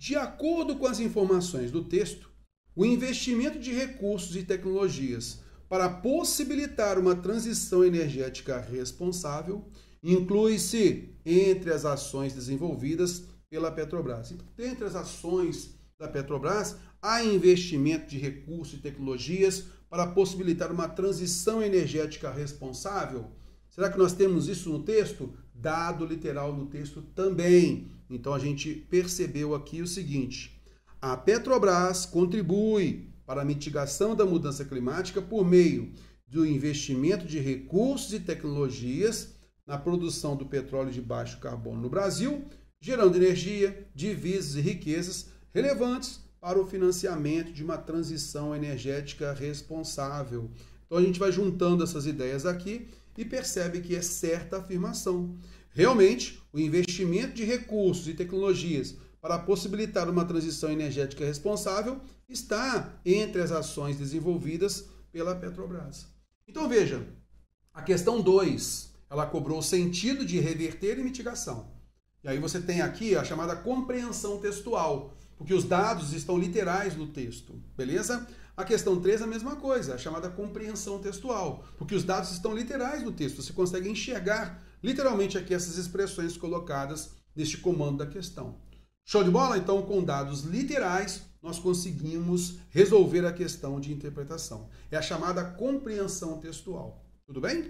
De acordo com as informações do texto, o investimento de recursos e tecnologias para possibilitar uma transição energética responsável inclui-se entre as ações desenvolvidas pela Petrobras. Então, entre as ações da Petrobras, há investimento de recursos e tecnologias para possibilitar uma transição energética responsável? Será que nós temos isso no texto? Dado literal no texto também então a gente percebeu aqui o seguinte: a Petrobras contribui para a mitigação da mudança climática por meio do investimento de recursos e tecnologias na produção do petróleo de baixo carbono no Brasil, gerando energia, divisas e riquezas relevantes para o financiamento de uma transição energética responsável. Então a gente vai juntando essas ideias aqui e percebe que é certa a afirmação. Realmente, o investimento de recursos e tecnologias para possibilitar uma transição energética responsável está entre as ações desenvolvidas pela Petrobras. Então veja, a questão 2, ela cobrou o sentido de reverter e mitigação. E aí você tem aqui a chamada compreensão textual, porque os dados estão literais no texto, beleza? A questão 3 é a mesma coisa, é a chamada compreensão textual, porque os dados estão literais no texto, você consegue enxergar literalmente aqui essas expressões colocadas neste comando da questão. Show de bola? Então, com dados literais, nós conseguimos resolver a questão de interpretação. É a chamada compreensão textual. Tudo bem?